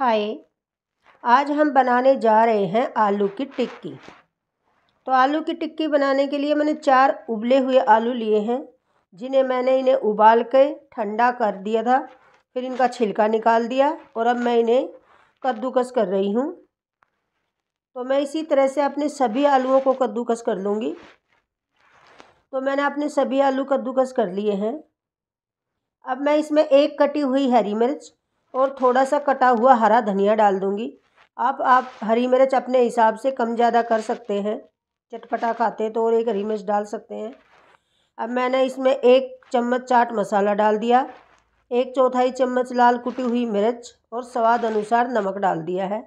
हाय आज हम बनाने जा रहे हैं आलू की टिक्की तो आलू की टिक्की बनाने के लिए मैंने चार उबले हुए आलू लिए हैं जिन्हें मैंने इन्हें उबाल के ठंडा कर दिया था फिर इनका छिलका निकाल दिया और अब मैं इन्हें कद्दूकस कर रही हूँ तो मैं इसी तरह से अपने सभी आलूओं को कद्दूकस कर लूँगी तो मैंने अपने सभी आलू कद्दूकस कर लिए हैं अब मैं इसमें एक कटी हुई हरी मिर्च और थोड़ा सा कटा हुआ हरा धनिया डाल दूँगी आप आप हरी मिर्च अपने हिसाब से कम ज़्यादा कर सकते हैं चटपटा खाते हैं तो और एक हरी मिर्च डाल सकते हैं अब मैंने इसमें एक चम्मच चाट मसाला डाल दिया एक चौथाई चम्मच लाल कुटी हुई मिर्च और स्वाद अनुसार नमक डाल दिया है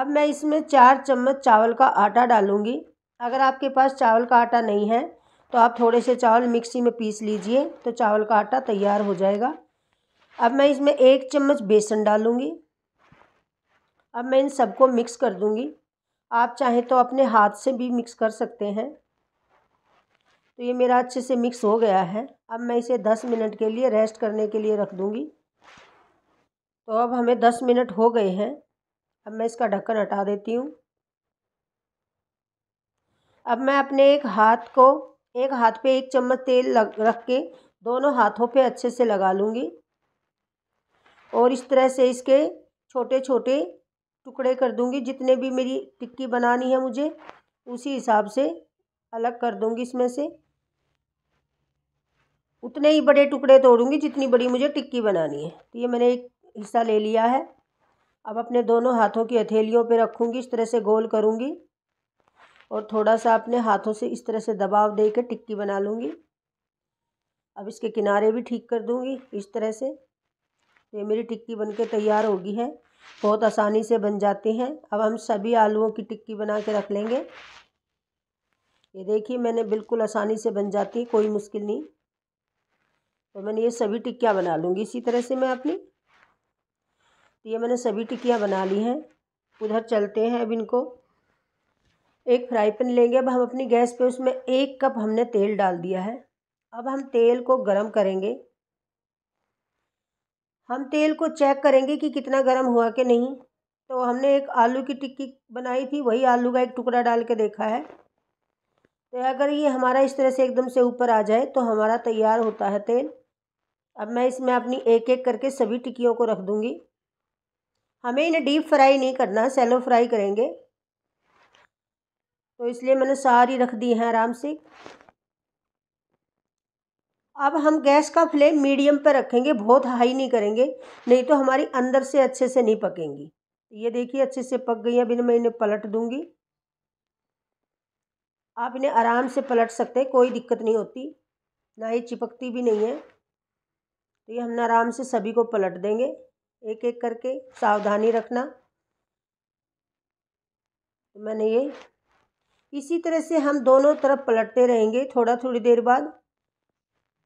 अब मैं इसमें चार चम्मच चावल का आटा डालूँगी अगर आपके पास चावल का आटा नहीं है तो आप थोड़े से चावल मिक्सी में पीस लीजिए तो चावल का आटा तैयार हो जाएगा अब मैं इसमें एक चम्मच बेसन डालूँगी अब मैं इन सबको मिक्स कर दूँगी आप चाहें तो अपने हाथ से भी मिक्स कर सकते हैं तो ये मेरा अच्छे से मिक्स हो गया है अब मैं इसे दस मिनट के लिए रेस्ट करने के लिए रख दूँगी तो अब हमें दस मिनट हो गए हैं अब मैं इसका ढक्कन हटा देती हूँ अब मैं अपने एक हाथ को एक हाथ पे एक चम्मच तेल लग रख के दोनों हाथों पे अच्छे से लगा लूँगी और इस तरह से इसके छोटे छोटे टुकड़े कर दूँगी जितने भी मेरी टिक्की बनानी है मुझे उसी हिसाब से अलग कर दूँगी इसमें से उतने ही बड़े टुकड़े तोड़ूँगी जितनी बड़ी मुझे टिक्की बनानी है तो ये मैंने एक हिस्सा ले लिया है अब अपने दोनों हाथों की हथेलियों पे रखूँगी इस तरह से गोल करूँगी और थोड़ा सा अपने हाथों से इस तरह से दबाव दे कर टिक्की बना लूँगी अब इसके किनारे भी ठीक कर दूँगी इस तरह से ये मेरी टिक्की बनके तैयार होगी है बहुत आसानी से बन जाती हैं अब हम सभी आलूओं की टिक्की बना के रख लेंगे ये देखिए मैंने बिल्कुल आसानी से बन जाती है कोई मुश्किल नहीं तो मैंने ये सभी टिक्कियाँ बना लूँगी इसी तरह से मैं अपनी तो ये मैंने सभी टिक्कियाँ बना ली हैं उधर चलते हैं अब इनको एक फ्राई पैन लेंगे अब हम अपनी गैस पे उसमें एक कप हमने तेल डाल दिया है अब हम तेल को गरम करेंगे हम तेल को चेक करेंगे कि कितना गर्म हुआ कि नहीं तो हमने एक आलू की टिक्की बनाई थी वही आलू का एक टुकड़ा डाल के देखा है तो अगर ये हमारा इस तरह से एकदम से ऊपर आ जाए तो हमारा तैयार होता है तेल अब मैं इसमें अपनी एक एक करके सभी टिक्कियों को रख दूँगी हमें इन्हें डीप फ्राई नहीं करना सैलो फ्राई करेंगे तो इसलिए मैंने सारी रख दी हैं आराम से अब हम गैस का फ्लेम मीडियम पर रखेंगे बहुत हाई नहीं करेंगे नहीं तो हमारी अंदर से अच्छे से नहीं पकेंगी ये देखिए अच्छे से पक गई अभी तो मैं इन्हें पलट दूँगी आप इन्हें आराम से पलट सकते हैं कोई दिक्कत नहीं होती ना ये चिपकती भी नहीं है तो ये हम आराम से सभी को पलट देंगे एक एक करके सावधानी रखना तो मैंने ये इसी तरह से हम दोनों तरफ पलटते रहेंगे थोड़ा थोड़ी देर बाद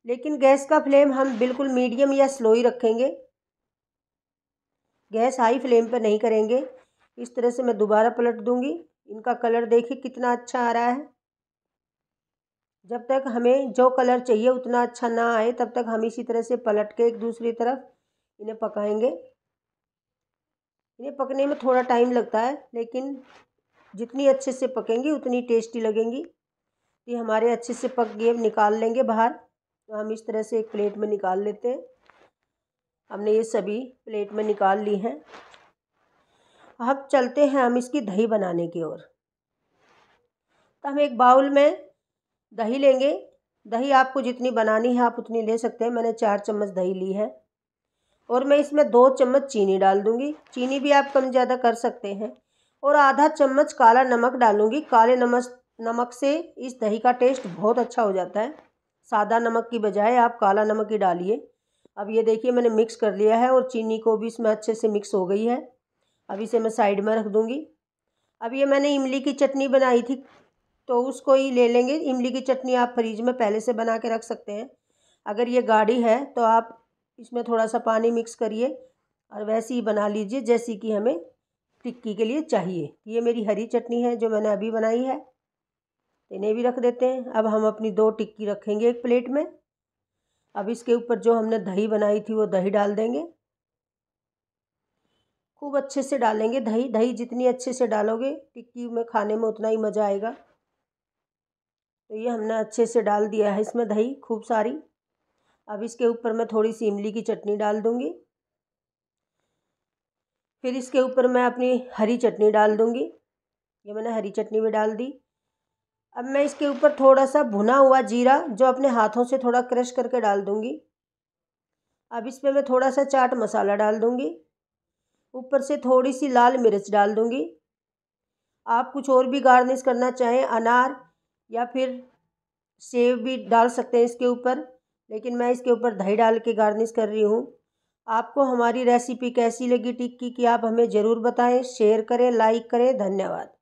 लेकिन गैस का फ्लेम हम बिल्कुल मीडियम या स्लो ही रखेंगे गैस हाई फ्लेम पर नहीं करेंगे इस तरह से मैं दोबारा पलट दूंगी इनका कलर देखिए कितना अच्छा आ रहा है जब तक हमें जो कलर चाहिए उतना अच्छा ना आए तब तक हम इसी तरह से पलट के एक दूसरी तरफ इन्हें पकाएंगे इन्हें पकने में थोड़ा टाइम लगता है लेकिन जितनी अच्छे से पकेंगी उतनी टेस्टी लगेंगी ये हमारे अच्छे से पक गए निकाल लेंगे बाहर तो हम इस तरह से एक प्लेट में निकाल लेते हैं हमने ये सभी प्लेट में निकाल ली हैं अब चलते हैं हम इसकी दही बनाने की ओर तो हम एक बाउल में दही लेंगे दही आपको जितनी बनानी है आप उतनी ले सकते हैं मैंने चार चम्मच दही ली है और मैं इसमें दो चम्मच चीनी डाल दूँगी चीनी भी आप कम ज़्यादा कर सकते हैं और आधा चम्मच काला नमक डालूंगी काले नमक नमक से इस दही का टेस्ट बहुत अच्छा हो जाता है सादा नमक की बजाय आप काला नमक ही डालिए अब ये देखिए मैंने मिक्स कर लिया है और चीनी को भी इसमें अच्छे से मिक्स हो गई है अब इसे मैं साइड में रख दूँगी अब ये मैंने इमली की चटनी बनाई थी तो उसको ही ले लेंगे इमली की चटनी आप फ्रिज में पहले से बना के रख सकते हैं अगर ये गाढ़ी है तो आप इसमें थोड़ा सा पानी मिक्स करिए और वैसे ही बना लीजिए जैसी कि हमें टिक्की के लिए चाहिए ये मेरी हरी चटनी है जो मैंने अभी बनाई है तो इन्हें भी रख देते हैं अब हम अपनी दो टिक्की रखेंगे एक प्लेट में अब इसके ऊपर जो हमने दही बनाई थी वो दही डाल देंगे खूब अच्छे से डालेंगे दही दही जितनी अच्छे से डालोगे टिक्की में खाने में उतना ही मज़ा आएगा तो ये हमने अच्छे से डाल दिया है इसमें दही खूब सारी अब इसके ऊपर मैं थोड़ी सी इमली की चटनी डाल दूँगी फिर इसके ऊपर मैं अपनी हरी चटनी डाल दूँगी ये मैंने हरी चटनी भी डाल दी अब मैं इसके ऊपर थोड़ा सा भुना हुआ जीरा जो अपने हाथों से थोड़ा क्रश करके डाल दूँगी अब इस पर मैं थोड़ा सा चाट मसाला डाल दूँगी ऊपर से थोड़ी सी लाल मिर्च डाल दूँगी आप कुछ और भी गार्निश करना चाहें अनार या फिर सेब भी डाल सकते हैं इसके ऊपर लेकिन मैं इसके ऊपर दही डाल के गार्निश कर रही हूँ आपको हमारी रेसिपी कैसी लगी टिक्की की आप हमें ज़रूर बताएं शेयर करें लाइक करें धन्यवाद